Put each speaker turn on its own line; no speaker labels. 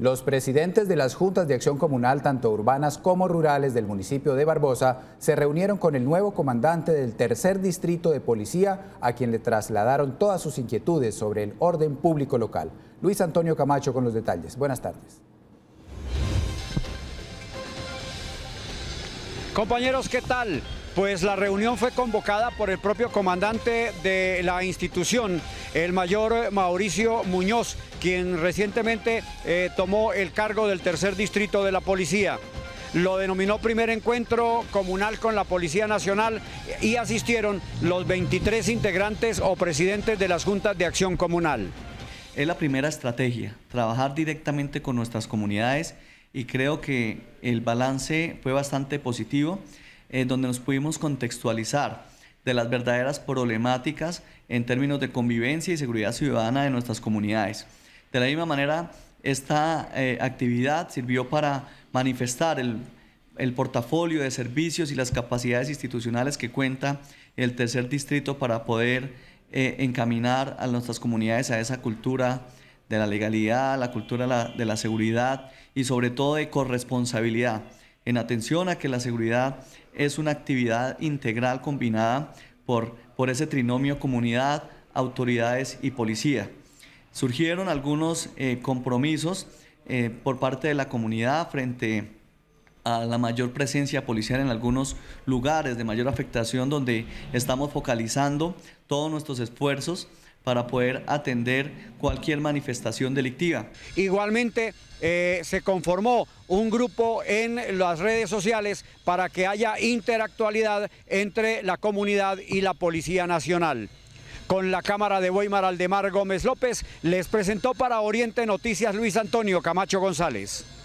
Los presidentes de las juntas de acción comunal, tanto urbanas como rurales del municipio de Barbosa, se reunieron con el nuevo comandante del tercer distrito de policía, a quien le trasladaron todas sus inquietudes sobre el orden público local. Luis Antonio Camacho con los detalles. Buenas tardes.
Compañeros, ¿qué tal? Pues la reunión fue convocada por el propio comandante de la institución, el mayor Mauricio Muñoz, quien recientemente eh, tomó el cargo del tercer distrito de la policía lo denominó primer encuentro comunal con la Policía Nacional y asistieron los 23 integrantes o presidentes de las juntas de acción comunal.
Es la primera estrategia, trabajar directamente con nuestras comunidades y creo que el balance fue bastante positivo. Eh, donde nos pudimos contextualizar de las verdaderas problemáticas en términos de convivencia y seguridad ciudadana de nuestras comunidades. De la misma manera, esta eh, actividad sirvió para manifestar el, portafolio de servicios y las capacidades institucionales que cuenta el tercer distrito para poder eh, encaminar a nuestras comunidades a esa cultura de la legalidad, la cultura de la seguridad y sobre todo de corresponsabilidad en atención a que la seguridad es una actividad integral combinada por, ese trinomio comunidad, autoridades y policía. Surgieron algunos eh, compromisos eh, por parte de la comunidad frente a la mayor presencia policial en algunos lugares de mayor afectación donde estamos focalizando todos nuestros esfuerzos para poder atender cualquier manifestación delictiva. Igualmente,
eh, se conformó un grupo en las redes sociales para que haya interactualidad entre la comunidad y la Policía Nacional. Con la cámara de Boimar Aldemar Gómez López, les presentó para Oriente Noticias Luis Antonio Camacho González.